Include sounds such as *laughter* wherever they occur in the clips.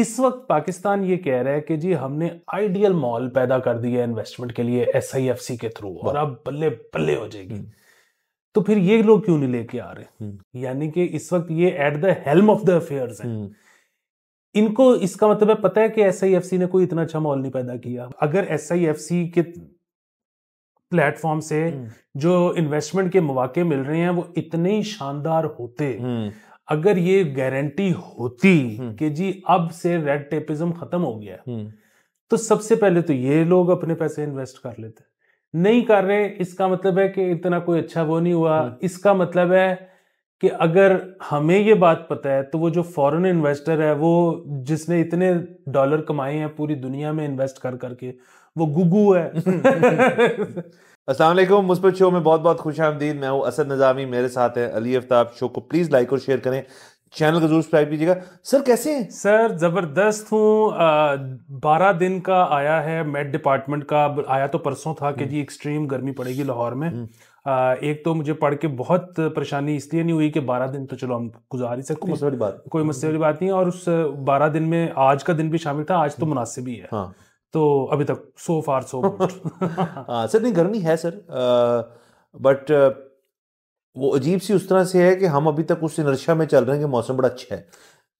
इस वक्त पाकिस्तान ये कह रहा है कि जी हमने आइडियल मॉल पैदा कर दिया है इन्वेस्टमेंट के लिए एस आई एफ सी के थ्रू और अब बल्ले बल्ले हो जाएगी हम्म। तो फिर ये लोग क्यों नहीं लेके आ रहे हम्म। यानी कि इस वक्त ये at the helm of the affair है इनको इसका मतलब है पता है कि एस आई एफ सी ने कोई इतना अच्छा मॉल नहीं पैदा किया अगर एस आई एफ सी के प्लेटफॉर्म से हम्म। जो इन्वेस्टमेंट के मौके मिल रहे हैं वो इतने ही शानदार होते अगर ये गारंटी होती हम्म। कि जी अब से रेड टेपिज्म खत्म हो गया हम्म। तो सबसे पहले तो ये लोग अपने पैसे इन्वेस्ट कर लेते नहीं कर रहे इसका मतलब है कि इतना कोई अच्छा वो नहीं हुआ हम्म। इसका मतलब है कि अगर हमें ये बात पता है तो वो जो फॉरेन इन्वेस्टर है वो जिसने इतने डॉलर कमाए हैं पूरी दुनिया में इन्वेस्ट कर करके वो गुगू है *laughs* *laughs* असल मुस्बत शो में बहुत बहुत खुश आमदीद मैं हूँ असद नज़ामी मेरे साथ हैं अली आफ्ताब शो को प्लीज़ लाइक और शेयर करें चैनल को जरूर सब्सक्राइब कीजिएगा सर कैसे हैं सर ज़बरदस्त हूँ बारह दिन का आया है मेड डिपार्टमेंट का आया तो परसों था कि हम्म। जी एक्सट्रीम गर्मी पड़ेगी लाहौर में आ, हम्म। एक तो मुझे पढ़ के बहुत परेशानी इसलिए नहीं हुई कि बारह दिन तो चलो हम गुजार ही सकते कोई मसले वाली बात नहीं और उस बारह दिन में आज का दिन भी शामिल था आज तो हम्म। मुनासिब ही है हाँ। तो अभी तक सो फार सो हाँ सर नहीं गर्मी है सर बट वो अजीब सी उस तरह से है कि हम अभी तक उस इनर्शिया में चल रहे हैं कि मौसम बड़ा अच्छा है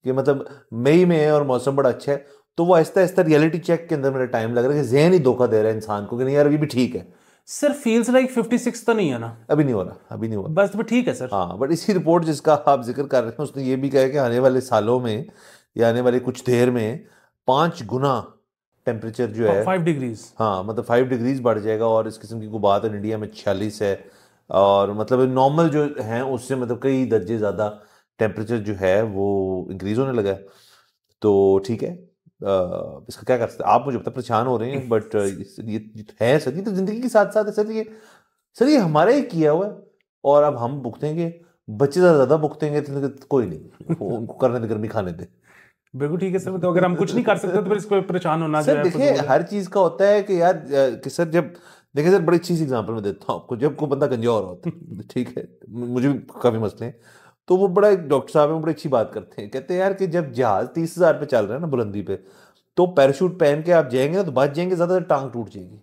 कि मतलब मई में है और मौसम बड़ा अच्छा है तो वो आहिस्ता आहिस्ता रियलिटी चेक के अंदर मेरा टाइम लग रहा है कि जहन ही धोखा दे रहा है इंसान को कि नहीं यार अभी भी ठीक है sir feels like fifty six तो नहीं है ना अभी नहीं हो रहा अभी नहीं हो रहा बस तो ठीक है सर हाँ बट इसी रिपोर्ट जिसका आप जिक्र कर रहे हैं उसने ये भी कहा कि आने वाले सालों में या आने वाले कुछ देर में पाँच गुना टेम्परेचर जो है फाइव डिग्रीज हाँ मतलब फाइव डिग्रीज बढ़ जाएगा और इस किस्म की बात है इंडिया में छियालीस है और मतलब नॉर्मल जो है उससे मतलब कई दर्जे ज़्यादा टेम्परेचर जो है वो इंक्रीज होने लगा है तो ठीक है आ, इसका क्या कर सकते आप मुझे पता परेशान हो रहे हैं बट *laughs* ये तो है सर तो ज़िंदगी के साथ साथ है सर ये सर ये हमारा ही किया हुआ है और अब हम भुगतेंगे बच्चे ज़्यादा ज़्यादा भुगतेंगे तो कोई नहीं उनको करने दे गर्मी खाने दे बिल्कुल ठीक है सर तो अगर हम कुछ नहीं कर सकते तो फिर इसको परेशान होना सर देखिए हर चीज का होता है कि यार कि सर जब देखिए सर बड़ी चीज एग्जांपल में देता हूँ आपको जब कोई बंदा गंजौर होता है ठीक है मुझे भी काफ़ी मसले हैं तो वो बड़ा एक डॉक्टर साहब है बड़ी अच्छी बात करते हैं कहते हैं यार कि जब जहाज तीस हज़ार पे चल रहा है ना बुलंदी पे तो पैराशूट पहन के आप जाएंगे ना तो बच जाएंगे ज्यादा टांग टूट जाएगी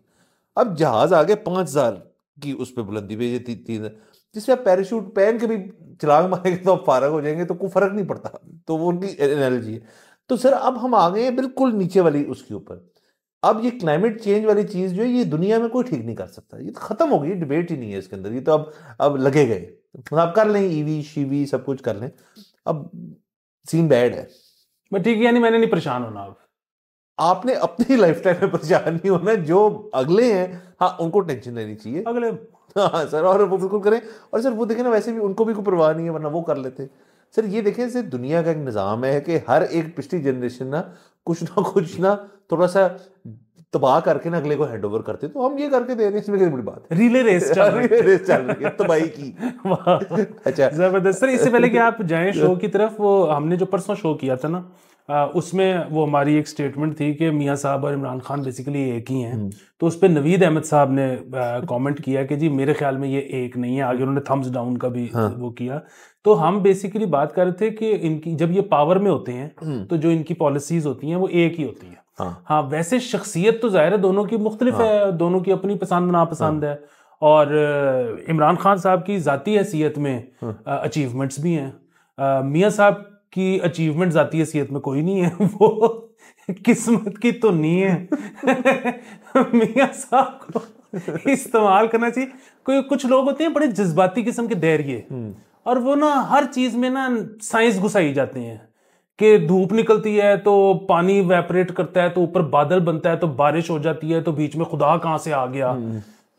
अब जहाज आगे पांच हज़ार की उस पर बुलंदी पे ये तीन जिसमें आप पैराशूट पहन के भी छलांग मारेंगे तो आप फारग हो जाएंगे तो कोई फर्क नहीं पड़ता तो वो उनकी एनर्जी है तो सर अब हम आ गए बिल्कुल नीचे वाली उसके ऊपर अब ये क्लाइमेट चेंज वाली चीज़ जो है ये दुनिया में कोई ठीक नहीं कर सकता ये तो खत्म हो गई डिबेट ही नहीं है इसके अंदर ये तो अब अब लगे गए आप कर लें ईवी e शीवी सब कुछ कर लें अब सीन बैड है मैं ठीक यानी मैंने नहीं परेशान होना अब आपने अपनी लाइफ *laughs* टाइम में परेशान नहीं होना जो अगले हैं हाँ उनको टेंशन लेनी चाहिए अगले हाँ सर और वो बिल्कुल करें और सर वो देखें ना वैसे भी उनको भी कोई परवाह नहीं है वरना वो कर लेते सर ये देखें सर दुनिया का एक निज़ाम है कि हर एक पिछली जनरेशन ना कुछ ना कुछ ना थोड़ा सा तबाह करके ना अगले को हैंड ओवर करते तो हम ये करके दे रहे हैं इसमें बड़ी बात रिले रेस चल रही है रेस *laughs* चल रही है तबाही की *laughs* अच्छा जबरदस्त सर इससे पहले कि आप जाएं शो की तरफ वो हमने जो परसों शो किया था ना आ, उसमें वो हमारी एक स्टेटमेंट थी कि मियाँ साहब और इमरान खान बेसिकली एक ही हैं हम्म। तो उस पर नवीद अहमद साहब ने कमेंट किया कि जी मेरे ख्याल में ये एक नहीं है आगे उन्होंने थम्स डाउन का भी हाँ। वो किया तो हम बेसिकली बात कर रहे थे कि इनकी जब ये पावर में होते हैं हम्म। तो जो इनकी पॉलिसीज होती हैं वो एक ही होती है हाँ।, हाँ, वैसे शख्सियत तो जाहिर है दोनों की मुख्तलिफ हाँ, है दोनों की अपनी पसंद नापसंद हाँ, है और इमरान खान साहब की ज़ाती हैसियत में हाँ। अचीवमेंट्स भी हैं मियाँ साहब की अचीवमेंट ज़ाती हैसियत में कोई नहीं है *laughs* वो किस्मत की तो नहीं है *laughs* मियाँ साहब को इस्तेमाल करना चाहिए कोई कुछ लोग होते हैं बड़े जज्बाती किस्म के दैरिये हम्म। और वो ना हर चीज में ना साइंस घुसाई जाते हैं कि धूप निकलती है तो पानी वेपरेट करता है तो ऊपर बादल बनता है तो बारिश हो जाती है तो बीच में खुदा कहां से आ गया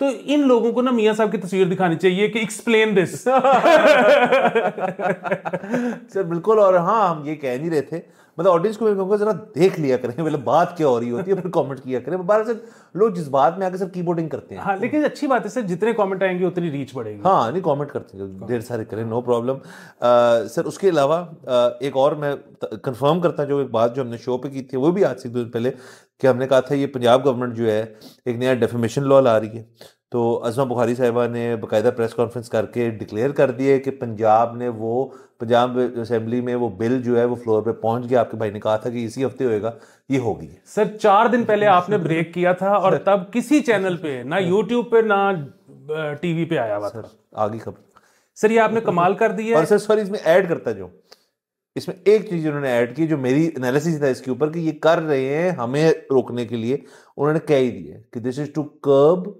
तो इन लोगों को ना मियाँ साहब की तस्वीर दिखानी चाहिए कि एक्सप्लेन दिस *laughs* सर बिल्कुल और हाँ हम ये कह नहीं रहे थे मतलब ऑडियंस को मैं कहूँगा जरा देख लिया करें *laughs* मतलब बात क्या हो रही होती है फिर कमेंट किया करें बारह सर लोग जिस बात में आकर सर कीबोर्डिंग करते हैं हाँ लेकिन अच्छी बात है सर जितने कमेंट आएंगे उतनी रीच बढ़ेगी हाँ नहीं कमेंट करते हैं ढेर सारे करें नो प्रॉब्लम सर उसके अलावा एक और मैं कंफर्म करता जो एक बात जो हमने शो पे की थी वो भी आज से दो दिन पहले कि हमने कहा था ये पंजाब गवर्नमेंट जो है एक नया डेफिमेशन लॉ ला रही है तो अजमा बुखारी साहिबा ने बाकायदा प्रेस कॉन्फ्रेंस करके डिक्लेयर कर दिए कि पंजाब ने वो पंजाब असम्बली में वो बिल जो है वो फ्लोर पे पहुंच गया आपके भाई ने कहा था कि इसी हफ्ते होएगा ये होगी सर चार दिन पहले आपने ब्रेक किया था और तब किसी चैनल पे ना यूट्यूब पे ना टीवी पे आया हुआ सर आगे खबर सर ये आपने कमाल कर दी है और सर सॉरी इसमें ऐड करता जो इसमें एक चीज उन्होंने ऐड की जो मेरी एनालिसिस था इसके ऊपर कि ये कर रहे हैं हमें रोकने के लिए उन्होंने कह ही दिया कि this is to curb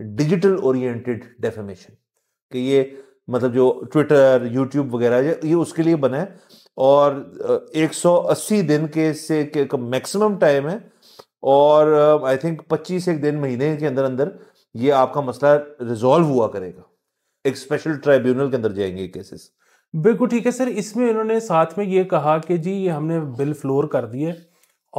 digital oriented defamation कि ये मतलब जो ट्विटर यूट्यूब वगैरह ये उसके लिए बना है और 180 दिन के से के मैक्सिमम टाइम है और आई थिंक 25 एक दिन महीने के अंदर अंदर ये आपका मसला रिजॉल्व हुआ करेगा एक स्पेशल ट्राइब्यूनल के अंदर जाएंगे केसेस बिल्कुल ठीक है सर इसमें इन्होंने साथ में ये कहा कि जी ये हमने बिल फ्लोर कर दिए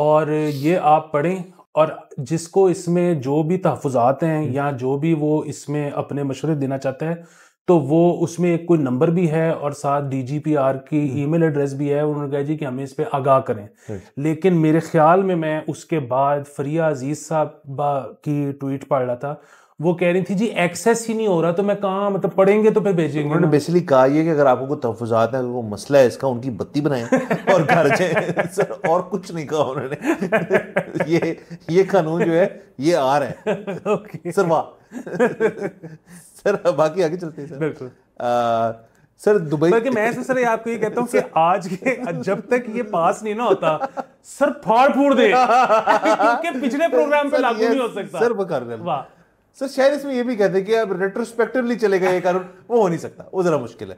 और ये आप पढ़ें और जिसको इसमें जो भी तहफात हैं हम्म। या जो भी वो इसमें अपने मशवरे देना चाहता है तो वो उसमें एक कोई नंबर भी है और साथ डीजीपीआर की हम्म। ईमेल एड्रेस भी है उन्होंने कहा जी कि हमें इस पर आगाह करें लेकिन मेरे ख्याल में मैं उसके बाद फरिया अजीज साहब की ट्वीट पढ़ रहा था वो कह रही थी जी एक्सेस ही नहीं हो रहा तो मैं कहा मतलब पढ़ेंगे तो फिर भेजेंगे उन्होंने बेसिकली कहा ये कि अगर आपको कोई तहफात है वो मसला है इसका उनकी बत्ती बनाए और घर जाए *laughs* सर और कुछ नहीं कहा उन्होंने *laughs* ये ये कानून जो है ये आ रहा है *laughs* okay. सर वाह सर बाकी आगे चलते हैं सर बिल्कुल सर दुबई बल्कि मैं से सर आपको ये कहता हूँ कि आज के जब तक ये पास नहीं ना होता सर फाड़ फूड़ दे क्योंकि पिछले प्रोग्राम पे लागू नहीं हो सकता सर वो कर रहे वाह सर शायद इसमें ये भी कहते हैं कि अब रेट्रोस्पेक्टिवली चलेगा ये कानून वो हो नहीं सकता वो ज़रा मुश्किल है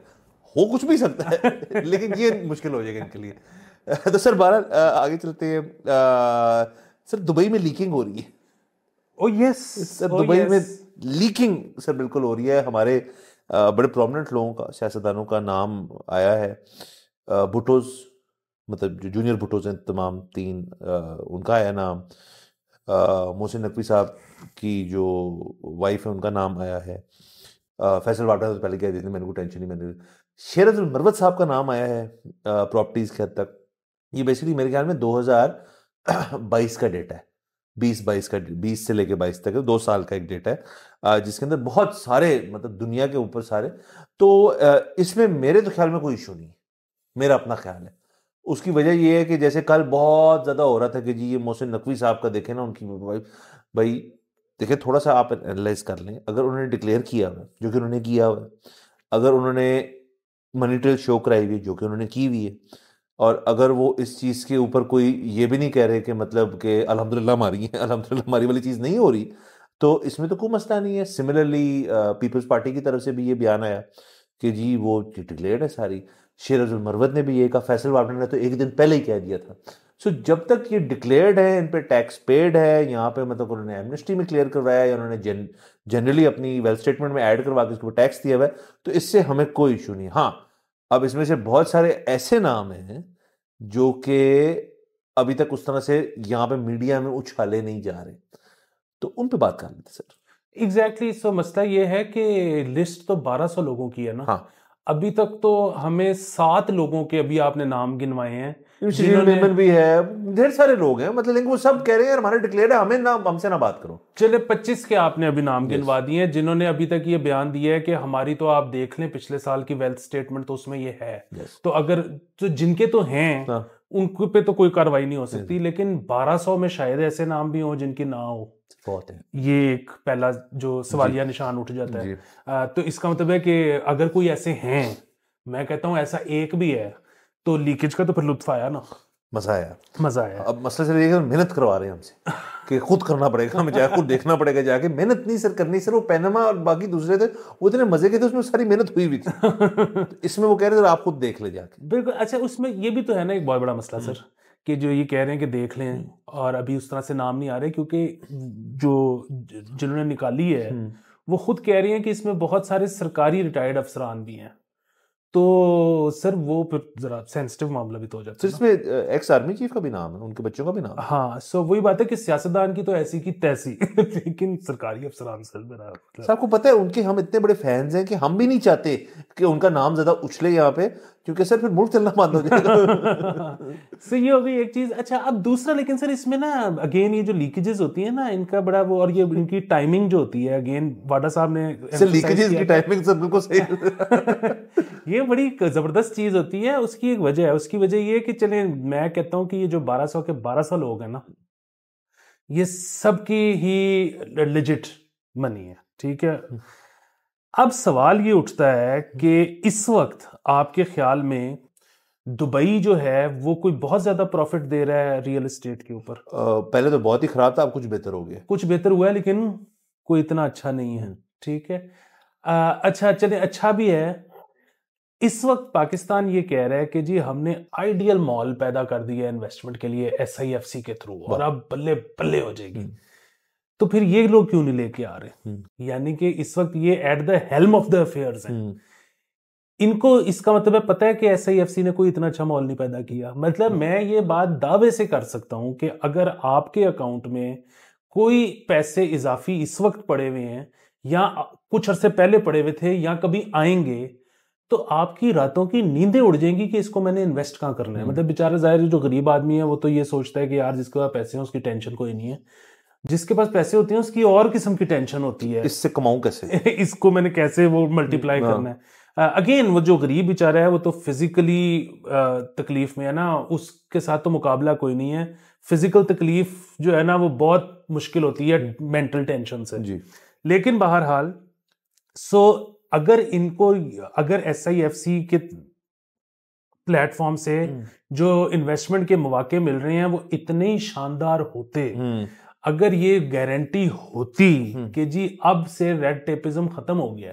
हो कुछ भी सकता है *laughs* लेकिन ये मुश्किल हो जाएगा इनके लिए *laughs* तो सर बारह आगे चलते हैं सर दुबई में लीकिंग हो रही है oh oh, yes sir oh, Dubai में लीकिंग सर बिल्कुल हो रही है हमारे बड़े प्रोमिनेंट लोगों का सियासतदानों का नाम आया है भुटोज मतलब जो जूनियर भुटोज हैं तमाम तीन उनका आया नाम मोहसिन नकवी साहब की जो वाइफ है उनका नाम आया है फैसल वाटा तो पहले कह देते मेरे को टेंशन नहीं मैंने शेर मरवत साहब का नाम आया है प्रॉपर्टीज़ के हद तक ये बेसिकली मेरे ख्याल में 2022 का डेटा है 20 बाईस का 20 से लेके 22 तक दो साल का एक डेटा है जिसके अंदर बहुत सारे मतलब दुनिया के ऊपर सारे तो इसमें मेरे तो ख्याल में कोई इशू नहीं है मेरा अपना ख्याल है उसकी वजह यह है कि जैसे कल बहुत ज़्यादा हो रहा था कि जी ये मोहसिन नकवी साहब का देखे ना उनकी वाइफ भाई देखिए थोड़ा सा आप एनालाइज कर लें अगर उन्होंने डिक्लेयर किया हुआ जो कि उन्होंने किया हुआ अगर उन्होंने मनी ट्रेल शो कराई हुई जो कि उन्होंने की हुई है और अगर वो इस चीज़ के ऊपर कोई ये भी नहीं कह रहे कि मतलब कि अलहमदिल्ला मारी है अलहमदिल्ला मारी वाली चीज़ नहीं हो रही तो इसमें तो कोई मसला नहीं है सिमिलरली पीपल्स पार्टी की तरफ से भी ये बयान आया कि जी वो डिक्लेयर है सारी शेर अब्दुल मरवत ने भी ये कहा फैसल वाबड़ा ने तो एक दिन पहले ही कह दिया था सो so, जब तक ये डिक्लेयर्ड है इन पर टैक्स पेड है यहाँ पे मतलब उन्होंने एमनेस्टी में क्लियर करवाया या उन्होंने जन जनरली अपनी वेल्थ स्टेटमेंट में ऐड करवा के उसके ऊपर टैक्स दिया हुआ है तो इससे हमें कोई इशू नहीं हाँ अब इसमें से बहुत सारे ऐसे नाम हैं जो कि अभी तक उस तरह से यहाँ पे मीडिया में उछाले नहीं जा रहे तो उन पर बात कर लेते sir exactly exactly, so so मसला ये है कि लिस्ट तो 1200 लोगों की है ना हाँ अभी तक तो हमें सात लोगों के अभी आपने नाम गिनवाए हैं मेमन भी है ढेर सारे लोग हैं मतलब लेकिन वो सब कह रहे हैं हमारे डिक्लेयर है हमें ना हमसे ना बात करो चले पच्चीस के आपने अभी नाम गिनवा दिए हैं जिन्होंने अभी तक ये बयान दिया है कि हमारी तो आप देख लें पिछले साल की वेल्थ स्टेटमेंट तो उसमें ये है तो अगर तो जिनके तो हैं हाँ। उन पे तो कोई कार्रवाई नहीं हो सकती लेकिन 1200 में शायद ऐसे नाम भी हो जिनकी ना हो बहुत है ये एक पहला जो सवालिया निशान उठ जाता है आ, तो इसका मतलब है कि अगर कोई ऐसे हैं मैं कहता हूं ऐसा एक भी है तो लीकेज का तो फिर लुत्फ आया ना मजा आया मजा आया अब मसला सर ये मेहनत करवा रहे हैं हमसे कि खुद करना पड़ेगा हमें जाए खुद देखना पड़ेगा जाके मेहनत नहीं सर करनी सर वो पैनमा और बाकी दूसरे थे वो इतने मजे के थे उसमें सारी मेहनत हुई भी थी तो *laughs* इसमें वो कह रहे थे आप खुद देख ले जाके बिल्कुल अच्छा उसमें ये भी तो है ना एक बहुत बड़ा मसला सर कि जो ये कह रहे हैं कि देख लें हम्म। और अभी उस तरह से नाम नहीं आ रहे क्योंकि जो जिन्होंने निकाली है हम्म। वो खुद कह रही हैं कि इसमें बहुत सारे सरकारी रिटायर्ड अफसरान भी हैं तो सर वो फिर जरा सेंसिटिव मामला भी तो हो जाता तो है इसमें एक्स आर्मी चीफ का भी नाम है उनके बच्चों का भी नाम हाँ सो वही बात है कि सियासतदान की तो ऐसी की तैसी *laughs* लेकिन सरकारी अफसरान मतलब सर मेरा आपको पता है उनके हम इतने बड़े फैंस हैं कि हम भी नहीं चाहते कि उनका नाम ज्यादा उछले यहाँ पे क्योंकि सर फिर मुल्क चलना बंद हो जाएगा सो *laughs* ये हो गई एक चीज अच्छा अब दूसरा लेकिन सर इसमें ना अगेन ये जो लीकेजेस होती है ना इनका बड़ा वो और ये इनकी टाइमिंग जो होती है अगेन वाडा साहब ने लीकेजेस की टाइमिंग सर तो बिल्कुल सही *laughs* ये बड़ी ज़बरदस्त चीज़ होती है उसकी एक वजह है उसकी वजह ये है कि चले मैं कहता हूँ कि ये जो 1200 के 1200 लोग हैं ना ये सबकी ही लिजिट मनी है ठीक है हम्म। अब सवाल ये उठता है हम्म। कि इस वक्त आपके ख्याल में दुबई जो है वो कोई बहुत ज्यादा प्रॉफिट दे रहा है रियल एस्टेट के ऊपर पहले तो बहुत ही खराब था अब कुछ बेहतर हो गया कुछ बेहतर हुआ है लेकिन कोई इतना अच्छा नहीं है ठीक है आ, अच्छा चले अच्छा भी है इस वक्त पाकिस्तान ये कह रहा है कि जी हमने आइडियल मॉल पैदा कर दिया है इन्वेस्टमेंट के लिए एस आई एफ सी के थ्रू और अब बल्ले बल्ले हो जाएगी हम्म। तो फिर ये लोग क्यों नहीं लेके आ रहे हम्म। यानी कि इस वक्त ये at the helm of the affair है इनको इसका मतलब है पता है कि एस आई एफ सी ने कोई इतना अच्छा मॉल नहीं पैदा किया मतलब हम्म। मैं ये बात दावे से कर सकता हूं कि अगर आपके अकाउंट में कोई पैसे इजाफी इस वक्त पड़े हुए हैं या कुछ अरसे पहले पड़े हुए थे या कभी आएंगे तो आपकी रातों की नींदें उड़ जाएंगी कि इसको मैंने इन्वेस्ट कहाँ करना है हम्म। मतलब बेचारा जाहिर जो गरीब आदमी है वो तो ये सोचता है कि यार जिसके पास पैसे हैं उसकी टेंशन कोई नहीं है जिसके पास पैसे होते हैं उसकी और किस्म की टेंशन होती है इससे कमाऊं कैसे *laughs* इसको मैंने कैसे वो मल्टीप्लाई हाँ। करना है अगेन वो जो गरीब बेचारा है वो तो फिजिकली तकलीफ में है ना उसके साथ तो मुकाबला कोई नहीं है फिजिकल तकलीफ जो है ना वो बहुत मुश्किल होती है मेंटल टेंशन से जी लेकिन बहरहाल सो अगर इनको अगर एस आई एफ सी के प्लेटफॉर्म से हम्म। जो इन्वेस्टमेंट के मौके मिल रहे हैं वो इतने ही शानदार होते हम्म। अगर ये गारंटी होती हम्म। कि जी अब से रेड टेपिज्म खत्म हो गया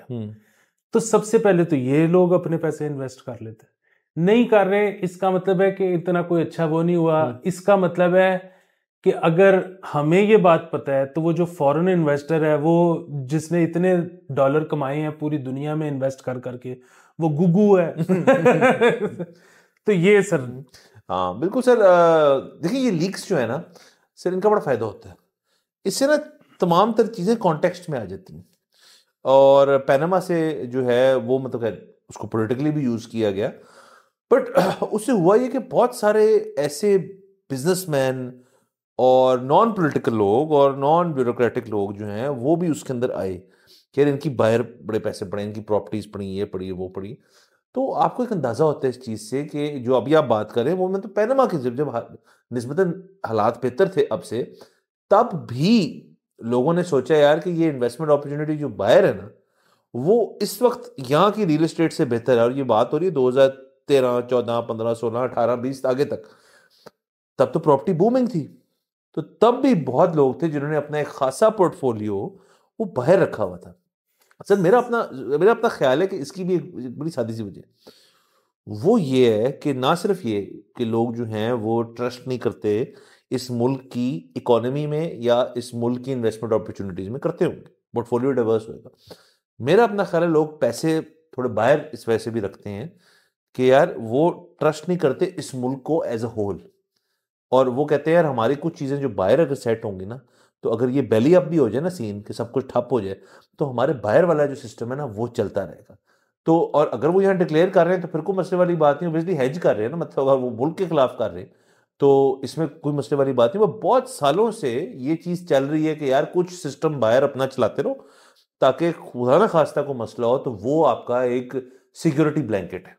तो सबसे पहले तो ये लोग अपने पैसे इन्वेस्ट कर लेते नहीं कर रहे इसका मतलब है कि इतना कोई अच्छा वो नहीं हुआ इसका मतलब है कि अगर हमें ये बात पता है तो वो जो फॉरेन इन्वेस्टर है वो जिसने इतने डॉलर कमाए हैं पूरी दुनिया में इन्वेस्ट कर करके वो गुगू है *laughs* तो ये सर हाँ बिल्कुल सर देखिए ये लीक्स जो है ना सर इनका बड़ा फायदा होता है इससे ना तमाम तर चीज़ें कॉन्टेक्स्ट में आ जाती हैं और पैनामा से जो है वो मतलब है उसको पोलिटिकली भी यूज़ किया गया बट *clears throat* उससे हुआ ये कि बहुत सारे ऐसे बिजनेसमैन और नॉन पोलिटिकल लोग और नॉन ब्यूरोक्रेटिक लोग जो हैं वो भी उसके अंदर आए कि यार इनकी बाहर बड़े पैसे पड़े इनकी प्रॉपर्टीज़ पड़ी ये पड़ी वो पड़ी तो आपको एक अंदाज़ा होता है इस चीज़ से कि जो अभी आप बात करें वो मतलब पैनमा के जब जब नस्बता हालात बेहतर थे अब से तब भी लोगों ने सोचा यार कि ये इन्वेस्टमेंट अपॉर्चुनिटी जो बाहर है ना वो इस वक्त यहाँ की रियल इस्टेट से बेहतर है और ये बात हो रही है दो हज़ार तेरह चौदह पंद्रह सोलह अठारह बीस आगे तक तब तो प्रॉपर्टी बूमिंग थी तो तब भी बहुत लोग थे जिन्होंने अपना एक खासा पोर्टफोलियो वो बाहर रखा हुआ था सर मेरा अपना मेरा अपना ख्याल है कि इसकी भी एक बड़ी सादी सी वजह वो ये है कि ना सिर्फ ये कि लोग जो हैं वो ट्रस्ट नहीं करते इस मुल्क की इकोनॉमी में या इस मुल्क की इन्वेस्टमेंट अपॉर्चुनिटीज़ में करते होंगे पोर्टफोलियो डाइवर्स होगा मेरा अपना ख्याल है लोग पैसे थोड़े बाहर इस वजह से भी रखते हैं कि यार वो ट्रस्ट नहीं करते इस मुल्क को एज अ होल और वो कहते हैं यार हमारी कुछ चीज़ें जो बाहर अगर सेट होंगी ना तो अगर ये बैली अप भी हो जाए ना सीन कि सब कुछ ठप हो जाए तो हमारे बाहर वाला जो सिस्टम है ना वो चलता रहेगा तो और अगर वो यहाँ डिक्लेयर कर रहे हैं तो फिर कोई मसले वाली बात नहीं ओबियसली हैज कर रहे हैं ना मतलब अगर वो मुल्क के खिलाफ कर रहे हैं तो इसमें कोई मसले वाली बात नहीं वो बहुत सालों से ये चीज़ चल रही है कि यार कुछ सिस्टम बाहर अपना चलाते रहो ताकि खुदा ना खास्ता को मसला हो तो वो आपका एक सिक्योरिटी ब्लैंकेट है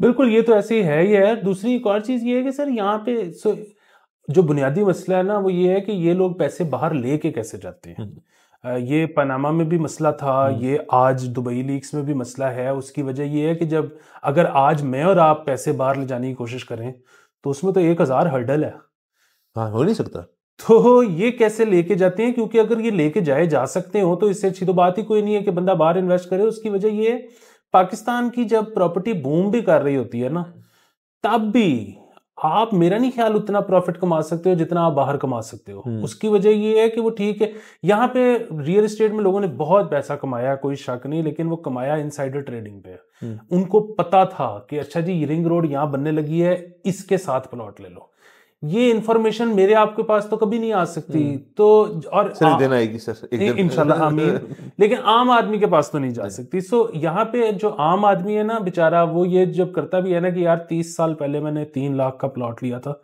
बिल्कुल ये तो ऐसे ही है ये है दूसरी एक और चीज़ ये है कि सर यहाँ पे जो बुनियादी मसला है ना वो ये है कि ये लोग पैसे बाहर लेके कैसे जाते हैं हम्म। ये पनामा में भी मसला था हम्म। ये आज दुबई लीक्स में भी मसला है उसकी वजह ये है कि जब अगर आज मैं और आप पैसे बाहर ले जाने की कोशिश करें तो उसमें तो एक हज़ार हर्डल है हाँ हो नहीं सकता तो ये कैसे लेके जाते हैं क्योंकि अगर ये लेके जाए जा सकते हो तो इससे अच्छी तो बात ही कोई नहीं है कि बंदा बाहर इन्वेस्ट करे उसकी वजह ये पाकिस्तान की जब प्रॉपर्टी बूम भी कर रही होती है ना तब भी आप मेरा नहीं ख्याल उतना प्रॉफिट कमा सकते हो जितना आप बाहर कमा सकते हो हम्म। उसकी वजह ये है कि वो ठीक है यहाँ पे रियल एस्टेट में लोगों ने बहुत पैसा कमाया कोई शक नहीं लेकिन वो कमाया इन ट्रेडिंग पे हम्म। उनको पता था कि अच्छा जी रिंग रोड यहाँ बनने लगी है इसके साथ प्लॉट ले लो ये इन्फॉर्मेशन मेरे आपके पास तो कभी नहीं आ सकती हम्म। तो और आ, देना आएगी सर इंशाल्लाह आमीन लेकिन आम आदमी के पास तो नहीं जा सकती सो यहाँ पे जो आम आदमी है ना बेचारा वो ये जब करता भी है ना कि यार तीस साल पहले मैंने तीन लाख का प्लॉट लिया था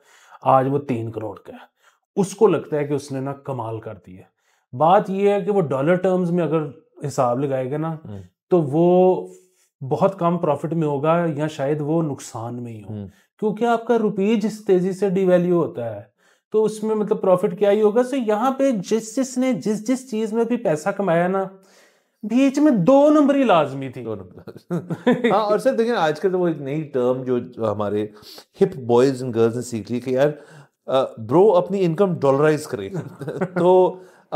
आज वो तीन करोड़ का है उसको लगता है कि उसने ना कमाल कर दी है बात यह है कि वो डॉलर टर्म्स में अगर हिसाब लगाएगा ना हम्म। तो वो बहुत कम प्रॉफिट में होगा या शायद वो नुकसान में ही हो हम्म। क्योंकि आपका रुपीज इस तेजी से डिवेल्यू होता है तो उसमें मतलब प्रॉफिट क्या ही होगा सो यहाँ पे जिस जिसने जिस जिस चीज में भी पैसा कमाया ना बीच में दो नंबर ही लाजमी थी दो नंबर हाँ और सर देखिए आजकल तो वो एक नई टर्म जो हमारे हिप बॉयज एंड गर्ल्स ने सीख ली कि यार ब्रो अपनी इनकम डॉलराइज करे तो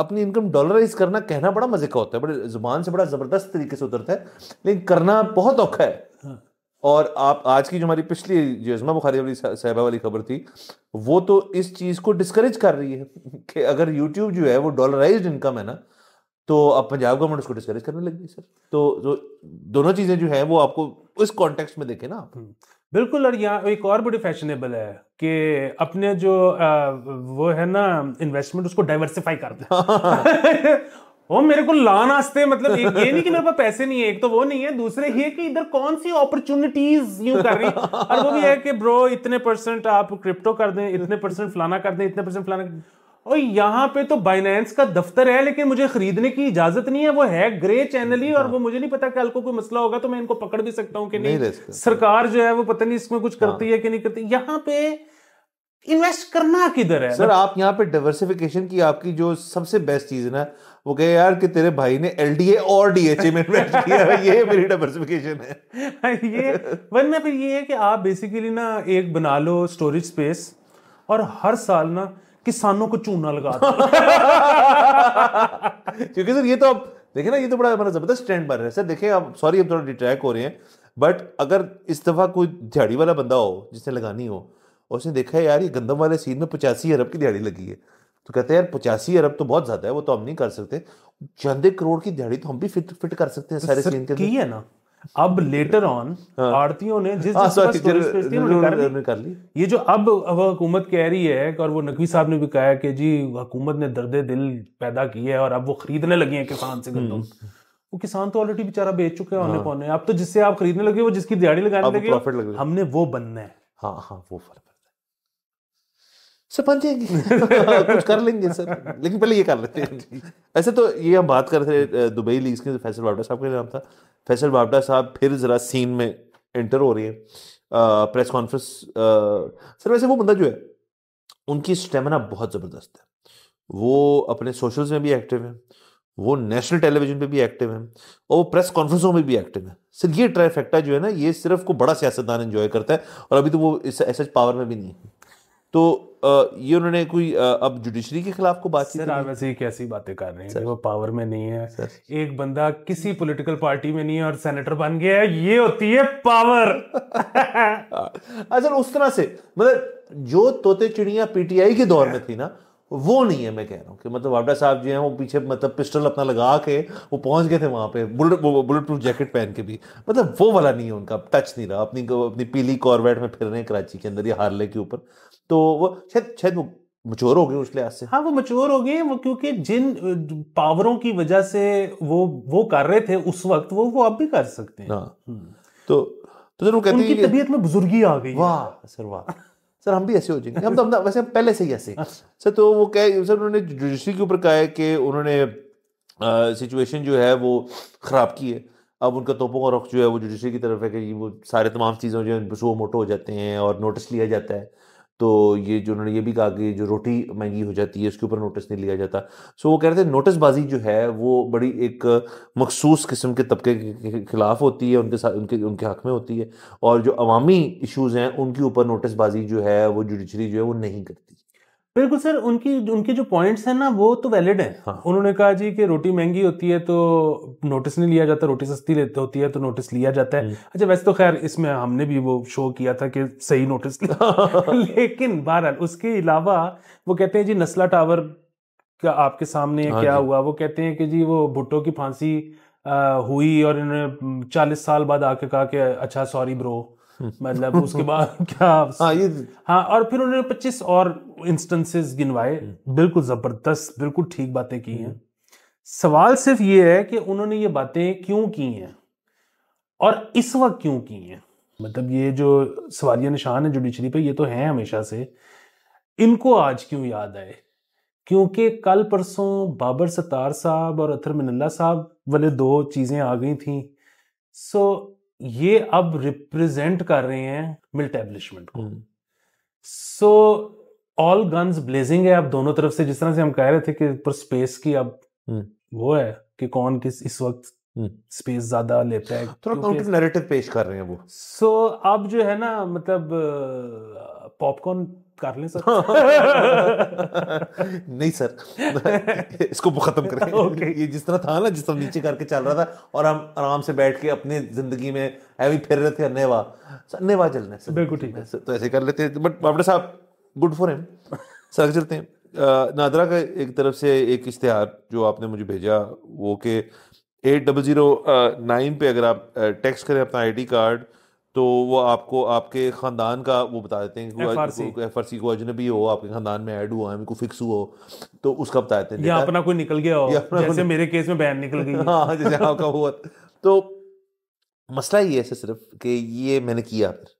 अपनी इनकम डॉलराइज करना कहना बड़ा मजे का होता है बड़े जुबान से बड़ा जबरदस्त तरीके से उतरता है लेकिन करना बहुत औखा है हाँ। और आप आज की जो हमारी पिछली जो इजमा बुखारी वाली वाली खबर थी वो तो इस चीज़ को डिस्करेज कर रही है *laughs* कि अगर यूट्यूब जो है वो डॉलराइज इनकम है ना तो अब पंजाब गवर्नमेंट उसको डिस्करेज करने लग गई सर तो जो दोनों चीज़ें जो है वो आपको उस कॉन्टेक्स्ट में देखें ना आप हम्म, बिल्कुल और यहाँ एक और बड़ी फैशनेबल है कि अपने जो आ, वो है ना इन्वेस्टमेंट उसको डाइवर्सिफाई कर दे *laughs* *laughs* वो मेरे को लान आस्ते मतलब ये, ये नहीं कि मेरे पास पैसे नहीं है एक तो वो नहीं है दूसरे ये कि इधर कौन सी अपॉर्चुनिटीज यू कर रही और वो भी है कि ब्रो इतने परसेंट आप क्रिप्टो कर दें इतने परसेंट फलाना कर दें इतने परसेंट फलाना और यहाँ पे तो बाइनेंस का दफ्तर है लेकिन मुझे खरीदने की इजाजत नहीं है वो है ग्रे चैनल ही और वो मुझे नहीं पता कल को कोई मसला होगा तो मैं इनको पकड़ भी सकता हूँ कि नहीं, नहीं सरकार जो है वो पता नहीं इसमें कुछ करती हाँ। है कि नहीं करती यहाँ पे इन्वेस्ट करना किधर है सर मतलब आप यहाँ पे डाइवर्सिफिकेशन की आपकी जो सबसे बेस्ट चीज है ना वो कहे यार कि तेरे भाई ने एल डी ए और डीएचए में ए में ये मेरी डाइवर्सिफिकेशन है हाँ, ये वरना फिर ये है कि आप बेसिकली ना एक बना लो स्टोरेज स्पेस और हर साल ना किसानों को चूना लगा दो *laughs* क्योंकि सर ये तो अब देखिए ना ये तो बड़ा हमारा मतलब जबरदस्त ट्रेंड बन रहा है सर देखिए आप सॉरी हम थोड़ा डिट्रैक हो रहे हैं बट अगर इस दफ़ा कोई दिहाड़ी वाला बंदा हो जिसने लगानी हो और उसने देखा है यार ये गंदम वाले सीन में पचासी अरब की दिहाड़ी लगी है तो कहते हैं यार पचासी अरब तो बहुत ज्यादा है वो तो हम नहीं कर सकते चंदे करोड़ की दिहाड़ी तो हम भी फिट फिट कर सकते हैं सारे सीन के की है ना अब लेटर ऑन आरतीयों ने जिस हाँ, जिस कर ली ये जो अब हुकूमत कह रही है और वो नकवी साहब ने भी कहा है कि जी हुकूमत ने दर्द दिल पैदा की है और अब वो खरीदने लगी है किसान से गंदम हम्म, हम्म। वो किसान तो ऑलरेडी बेचारा बेच चुके हैं हाँ। पौने अब तो जिससे आप खरीदने लगे वो जिसकी दिहाड़ी लगाने लगे हमने वो बनना है हाँ हाँ वो फर्क सर बन जाएंगे कुछ कर लेंगे सर लेकिन पहले ये कर लेते हैं ऐसे तो ये हम बात कर रहे थे दुबई लीग के फैसल बाबडा साहब का नाम था फैसल बाबडा साहब फिर ज़रा सीन में एंटर हो रही है प्रेस कॉन्फ्रेंस सर वैसे वो बंदा जो है उनकी स्टेमिना बहुत ज़बरदस्त है वो अपने सोशल्स में भी एक्टिव है वो नेशनल टेलीविजन पे भी एक्टिव हैं और वो प्रेस कॉन्फ्रेंसों में भी एक्टिव है सर ये ट्राइफेक्टा जो है ना ये सिर्फ को बड़ा सियासतदान एंजॉय करता है और अभी तो वो इस ऐसे पावर में भी नहीं है तो ये उन्होंने कोई अब जुडिशरी के खिलाफ को बात सर आप ऐसी कैसी बातें कर रहे हैं वो पावर में नहीं है सर एक बंदा किसी पॉलिटिकल पार्टी में नहीं है और सेनेटर बन गया है ये होती है पावर *laughs* हाँ, अच्छा उस तरह से मतलब जो तोते चिड़िया पीटीआई के दौर में थी ना वो नहीं है मैं कह रहा हूँ कि मतलब वाडा साहब जो है वो पीछे मतलब पिस्टल अपना लगा के वो पहुंच गए थे वहां पे बुलेट बुलेट प्रूफ जैकेट पहन के भी मतलब वो वाला नहीं है उनका टच नहीं रहा अपनी अपनी पीली कॉर्बेट में फिर रहे हैं कराची के अंदर या हार्ले के ऊपर तो वो शायद शायद वो मच्योर हो गए उस लिहाज से हाँ वो मचोर हो गए वो क्योंकि जिन पावरों की वजह से वो वो कर रहे थे उस वक्त वो वो अब भी कर सकते हैं हाँ हम्म। तो तो जरूर कहते हैं तबीयत में बुजुर्गी आ गई वाह सर वाह सर हम भी ऐसे हो जाएंगे हम तो हम तो, वैसे हम पहले से ही ऐसे सर तो वो कह सर उन्होंने जुडिशरी के ऊपर कहा है कि उन्होंने सिचुएशन जो है वो ख़राब की है अब उनका तोपों का रुख जो है वो जुडिशरी की तरफ है कि वो सारे तमाम चीज़ों जो है वो मोटो हो जाते हैं और नोटिस लिया जाता है तो ये जो उन्होंने ये भी कहा कि जो रोटी महंगी हो जाती है उसके ऊपर नोटिस नहीं लिया जाता सो वो कह रहे थे नोटिसबाजी जो है वो बड़ी एक मखसूस किस्म के तबके के खिलाफ होती है उनके साथ उनके उनके हक में होती है और जो अवामी इशूज़ हैं उनके ऊपर नोटिसबाजी जो है वो जुडिशरी जो है वो नहीं करती बिल्कुल सर उनकी उनके जो पॉइंट्स हैं ना वो तो वैलिड है हाँ। उन्होंने कहा जी कि रोटी महंगी होती है तो नोटिस नहीं लिया जाता रोटी सस्ती लेते होती है तो नोटिस लिया जाता है हम्म। अच्छा वैसे तो खैर इसमें हमने भी वो शो किया था कि सही नोटिस *laughs* लेकिन बहरहाल उसके अलावा वो कहते हैं जी नस्ला टावर का आपके सामने हाँ क्या हुआ वो कहते हैं कि जी वो भुट्टो की फांसी हुई और इन्होंने चालीस साल बाद आके कहा कि अच्छा सॉरी ब्रो मतलब उसके *laughs* बाद क्या हाँ ये हाँ और फिर उन्होंने 25 और इंस्टेंसेस गिनवाए हम्म। बिल्कुल जबरदस्त बिल्कुल ठीक बातें की हैं हम्म। सवाल सिर्फ ये है कि उन्होंने ये बातें क्यों की हैं और इस वक्त क्यों की हैं मतलब ये जो सवालिया निशान है जुडिशरी पे ये तो हैं हमेशा से इनको आज क्यों याद आए क्योंकि कल परसों बाबर सतार साहब और अथर मिनल्ला साहब वाले दो चीज़ें आ गई थी सो ये अब रिप्रेजेंट कर रहे हैं मिल मिलिटेब्लिशमेंट को सो ऑल गन्स ब्लेजिंग है अब दोनों तरफ से जिस तरह से हम कह रहे थे कि ऊपर स्पेस की अब हम्म। वो है कि कौन किस इस वक्त स्पेस हम्म। ज्यादा लेता है थोड़ा काउंटर नैरेटिव पेश कर रहे हैं वो सो so, अब जो है ना मतलब पॉपकॉर्न कर लें सर *laughs* नहीं सर इसको खत्म करें okay. ये जिस तरह था ना जिस तरह नीचे करके चल रहा था और हम आराम से बैठ के अपनी जिंदगी में अभी फिर रहे थे अन्यवा अन्यवा चलना है बिल्कुल ठीक है तो ऐसे कर लेते हैं बट बाबड़ा साहब गुड फॉर हिम सर चलते हैं नादरा का एक तरफ से एक इश्तहार जो आपने मुझे भेजा वो कि एट डबल ज़ीरो नाइन पे अगर आप टेक्स्ट करें अपना आईडी कार्ड तो वो आपको आपके ख़ानदान का वो बता देते हैं एफ आर सी को अजनबी हो आपके ख़ानदान में ऐड हुआ है को फिक्स हुआ हो तो उसका बता देते हैं या अपना कोई निकल गया हो जैसे मेरे केस में बैन निकल गई *laughs* हाँ जैसे आपका हुआ तो मसला ये है सिर्फ कि ये मैंने किया फिर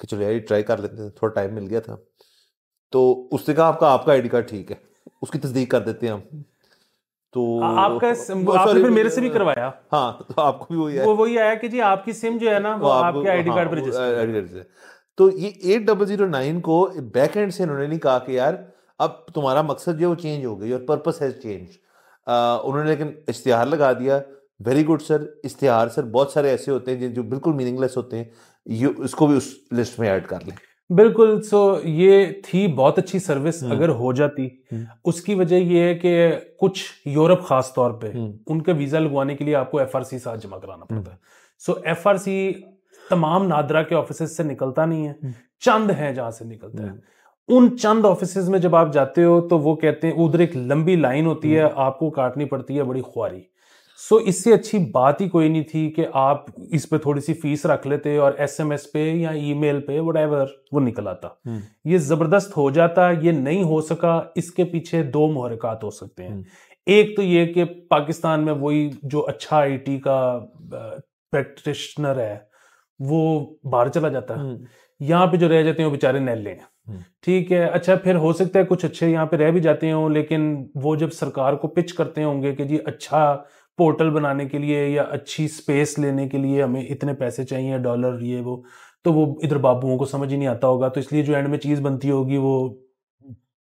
कि चलो यार ट्राई कर लेते हैं थोड़ा टाइम मिल गया था तो उसने कहा आपका आपका आई कार्ड ठीक है उसकी तस्दीक कर देते हैं हम तो आपका सिम आपने फिर मेरे से भी करवाया हाँ तो आपको भी वही आया वो वही आया कि जी आपकी सिम जो है ना वो तो आपके आईडी हाँ, कार्ड पर रजिस्टर है तो ये एट डबल जीरो नाइन को बैक एंड से उन्होंने नहीं कहा कि यार अब तुम्हारा मकसद जो है वो चेंज हो गया योर पर्पस हैज चेंज उन्होंने लेकिन इश्तिहार लगा दिया वेरी गुड सर इश्तिहार सर बहुत सारे ऐसे होते हैं जो बिल्कुल मीनिंगलेस होते हैं ये उसको भी उस लिस्ट में ऐड कर लें बिल्कुल सो ये थी बहुत अच्छी सर्विस हम्म। अगर हो जाती हम्म। उसकी वजह ये है कि कुछ यूरोप खास तौर पे हम्म। उनका वीजा लगवाने के लिए आपको एफ आर सी साथ जमा कराना पड़ता है सो एफ आर सी तमाम नादरा के ऑफिस से निकलता नहीं है चंद है जहां से निकलता है उन चंद ऑफिस में जब आप जाते हो तो वो कहते हैं उधर एक लंबी लाइन होती है आपको काटनी पड़ती है बड़ी खुआरी सो so, इससे अच्छी बात ही कोई नहीं थी कि आप इस पे थोड़ी सी फीस रख लेते और एसएमएस पे या ईमेल पे वट वो निकल आता हम्म। ये जबरदस्त हो जाता ये नहीं हो सका इसके पीछे दो मुहरकत हो सकते हैं हम्म। एक तो ये कि पाकिस्तान में वही जो अच्छा आईटी का प्रैक्टिशनर है वो बाहर चला जाता है हम्म। यहाँ पे जो रह जाते हैं वो बेचारे नैले हैं ठीक है अच्छा फिर हो सकता है कुछ अच्छे यहाँ पे रह भी जाते हों लेकिन वो जब सरकार को पिच करते होंगे कि जी अच्छा पोर्टल बनाने के लिए या अच्छी स्पेस लेने के लिए हमें इतने पैसे चाहिए डॉलर ये वो तो वो इधर बाबुओं को समझ ही नहीं आता होगा तो इसलिए जो एंड में चीज बनती होगी वो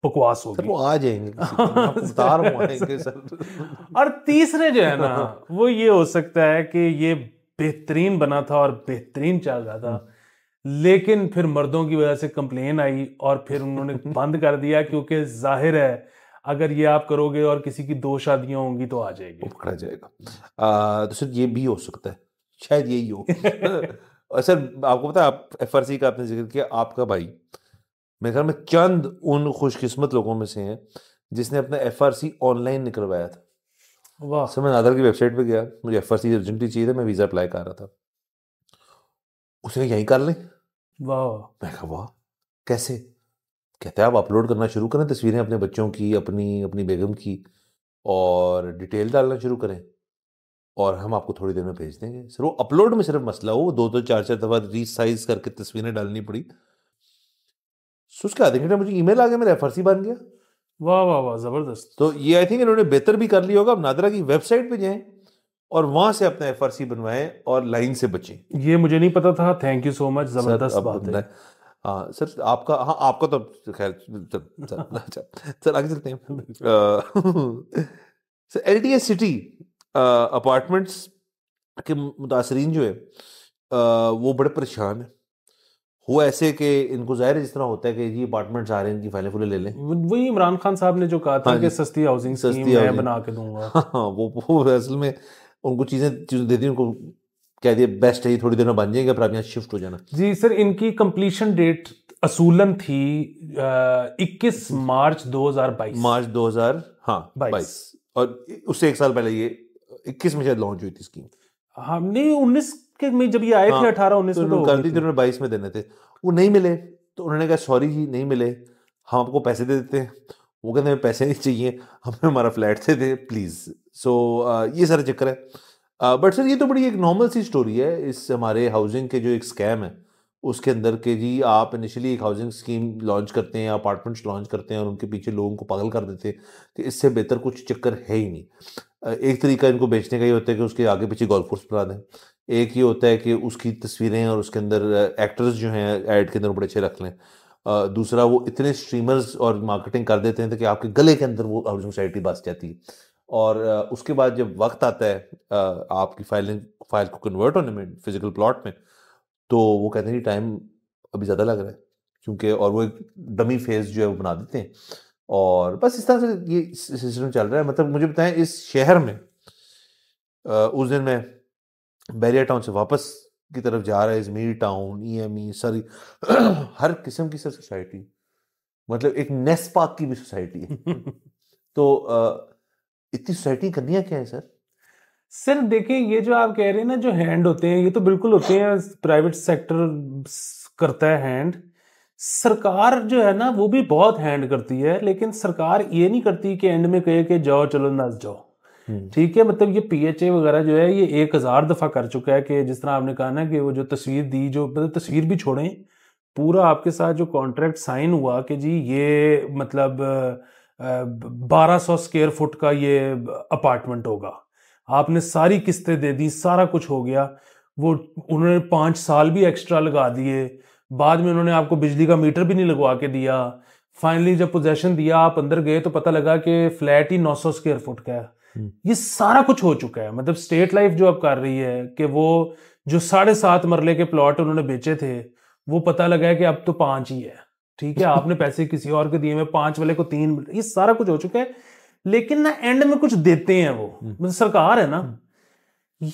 बकवास होगी वो आ जाएंगे *laughs* और तीसरे जो है ना वो ये हो सकता है कि ये बेहतरीन बना था और बेहतरीन चल रहा था लेकिन फिर मर्दों की वजह से कंप्लेन आई और फिर उन्होंने *laughs* बंद कर दिया क्योंकि जाहिर है अगर ये आप करोगे और किसी की दो शादियां होंगी तो आ जाएगी पकड़ा जाएगा आ, तो सर ये भी हो सकता है शायद यही हो *laughs* सर आपको पता है आप एफ का आपने जिक्र किया आपका भाई मेरे ख्याल में चंद उन खुशकिस्मत लोगों में से हैं जिसने अपना एफ आर सी ऑनलाइन निकलवाया था वाह सर मैं नादर की वेबसाइट पे गया मुझे एफ आर सी अर्जेंटली चाहिए था मैं वीज़ा अप्लाई कर रहा था उसने यहीं कर लें वाह मैं कहा वाह कैसे कहते हैं आप अपलोड करना शुरू करें तस्वीरें अपने बच्चों की अपनी अपनी बेगम की और डिटेल डालना शुरू करें और हम आपको थोड़ी देर में भेज देंगे सर वो अपलोड में सिर्फ मसला हो दो दो चार चार दफ़ा रीसाइज करके तस्वीरें डालनी पड़ी उसके आधे घंटे मुझे ईमेल आ गया मेरा एफ बन गया वाह वाह वाह ज़बरदस्त तो ये आई थिंक इन्होंने बेहतर भी कर लिया होगा अब नादरा की वेबसाइट पे जाएं और वहां से अपना एफ बनवाएं और लाइन से बचें ये मुझे नहीं पता था थैंक यू सो मच ज़बरदस्त बात है हाँ सर आपका हाँ आपका तो खैर सर सर *laughs* अच्छा, आगे चलते हैं *laughs* *laughs* sir L D S city apartments के मुतासरीन जो है आ, वो बड़े परेशान हैं वो ऐसे कि इनको जाहिर जिस तरह होता है कि ये अपार्टमेंट्स आ रहे हैं इनकी फैले फूले ले लें वही इमरान खान साहब ने जो कहा था हाँ कि सस्ती हाउसिंग सस्ती मैं बना के दूंगा हाँ, वो, वो असल में उनको चीज़ें चीज़ें दे दी उनको कह दिए बेस्ट है ये थोड़ी देर में बन जाएंगे फिर आप यहाँ शिफ्ट हो जाना जी सर इनकी कंप्लीशन डेट असूलन थी इक्कीस मार्च 2022 मार्च 2000 हाँ बाईस और उससे एक साल पहले ये इक्कीस में शायद लॉन्च हुई थी स्कीम हाँ नहीं उन्नीस के में जब ये आए थे हाँ, अठारह उन्नीस तो में तो कर दी थी उन्होंने बाईस में देने थे वो नहीं मिले तो उन्होंने कहा सॉरी जी नहीं मिले हम आपको पैसे दे देते हैं वो कहते हैं पैसे नहीं चाहिए हमें हमारा फ्लैट दे दे प्लीज़ सो ये सारा चक्कर है बट uh, सर ये तो बड़ी एक नॉर्मल सी स्टोरी है इस हमारे हाउसिंग के जो एक स्कैम है उसके अंदर के जी आप इनिशियली एक हाउसिंग स्कीम लॉन्च करते हैं अपार्टमेंट्स लॉन्च करते हैं और उनके पीछे लोगों को पागल कर देते हैं कि तो इससे बेहतर कुछ चक्कर है ही नहीं uh, एक तरीका इनको बेचने का ये होता है कि उसके आगे पीछे गोल्फ कोर्स बना दें एक ये होता है कि उसकी तस्वीरें और उसके अंदर एक्टर्स uh, जो हैं ऐड के अंदर बड़े अच्छे रख लें दूसरा वो इतने स्ट्रीमर्स और मार्केटिंग कर देते हैं तो कि आपके गले के अंदर वो हाउसिंग सोसाइटी बस जाती है और उसके बाद जब वक्त आता है आपकी फाइलिंग फाइल को कन्वर्ट होने में फिजिकल प्लॉट में तो वो कहते हैं टाइम अभी ज़्यादा लग रहा है क्योंकि और वो एक डमी फेज जो है वो बना देते हैं और बस इस तरह से ये सिस्टम चल रहा है मतलब मुझे बताएं इस शहर में उस दिन मैं बैरिया टाउन से वापस की तरफ जा रहा है Izmir town E M E sir हर किस्म की सर सोसाइटी मतलब एक नेस्पाक की भी सोसाइटी है *laughs* तो आ, इतनी सोसाइटी करनी है क्या है सर सर देखिए ये जो आप कह रहे हैं ना जो हैंड होते हैं ये तो बिल्कुल होते हैं प्राइवेट सेक्टर करता है हैंड सरकार जो है ना वो भी बहुत हैंड करती है लेकिन सरकार ये नहीं करती कि एंड में कहे कि जाओ चलो ना जाओ हम्म। ठीक है मतलब ये पीएचए वगैरह जो है ये एक हजार दफा कर चुका है कि जिस तरह आपने कहा ना कि वो जो तस्वीर दी जो मतलब तस्वीर भी छोड़ें पूरा आपके साथ जो कॉन्ट्रैक्ट साइन हुआ कि जी ये मतलब बारह सौ स्क्वेयर फुट का ये अपार्टमेंट होगा आपने सारी किस्तें दे दी सारा कुछ हो गया वो उन्होंने पाँच साल भी एक्स्ट्रा लगा दिए बाद में उन्होंने आपको बिजली का मीटर भी नहीं लगवा के दिया फाइनली जब पोजेशन दिया आप अंदर गए तो पता लगा कि फ्लैट ही 900 स्क्वायर फुट का है हम्म। ये सारा कुछ हो चुका है मतलब स्टेट लाइफ जो अब कर रही है कि वो जो साढ़े सात मरले के प्लॉट उन्होंने बेचे थे वो पता लगा है कि अब तो पांच ही है ठीक है आपने पैसे किसी और के दिए मैं पांच वाले को तीन ये सारा कुछ हो चुका है लेकिन ना एंड में कुछ देते हैं वो हम्म। मतलब सरकार है ना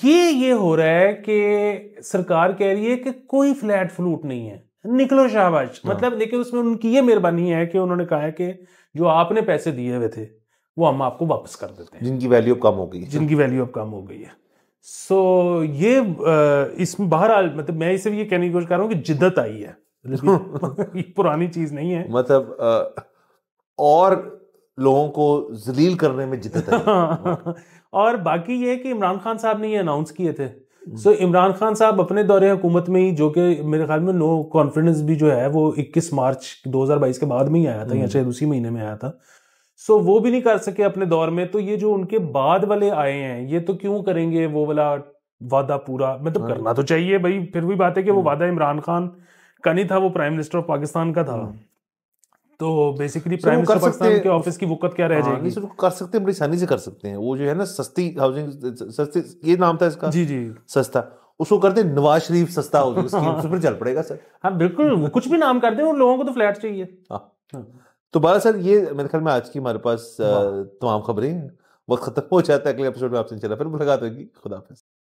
ये ये हो रहा है कि सरकार कह रही है कि कोई फ्लैट फ्लूट नहीं है निकलो शाहबाज हाँ। मतलब लेकिन उसमें उनकी ये मेहरबानी है कि उन्होंने कहा है कि जो आपने पैसे दिए हुए थे वो हम आपको वापस कर देते हैं जिनकी वैल्यू कम हो गई जिनकी वैल्यू अब कम हो गई है सो ये इसमें बहरहाल मतलब मैं इसे ये कहने की कोशिश कर रहा हूँ कि जिद्दत आई है मतलब *laughs* *laughs* पुरानी चीज नहीं है मतलब और लोगों को जलील करने में जिद्दत *laughs* और बाकी ये कि इमरान खान साहब ने ये अनाउंस किए थे सो हम्म। so, इमरान खान साहब अपने दौरे हुकूमत में ही जो कि मेरे ख्याल में नो कॉन्फिडेंस भी जो है वो 21 मार्च 2022 के बाद में ही आया था या हम्म। शायद उसी महीने में आया था सो so, वो भी नहीं कर सके अपने दौर में तो ये जो उनके बाद वाले आए हैं ये तो क्यों करेंगे वो वाला वादा पूरा मतलब हाँ। करना तो चाहिए भाई फिर भी बात है कि वो हम्म। वादा इमरान खान कनी था वो प्राइम मिनिस्टर ऑफ पाकिस्तान का था हाँ। तो बेसिकली प्राइम मिनिस्टर पाकिस्तान के ऑफिस की वक्त क्या रह हाँ, जाएगी सर कर सकते हैं बड़ी आसानी से कर सकते हैं वो जो है ना सस्ती हाउसिंग सस्ती ये नाम था इसका जी जी सस्ता उसको करते नवाज शरीफ सस्ता हो *laughs* पर चल पड़ेगा सर हाँ बिल्कुल कुछ भी नाम कर हैं और लोगों को तो फ्लैट चाहिए हाँ। तो बारह सर ये मेरे ख्याल में आज की हमारे पास तमाम खबरें वक्त खत्म हो जाता है अगले एपिसोड में आपसे चला फिर मुलाकात होगी खुदाफिज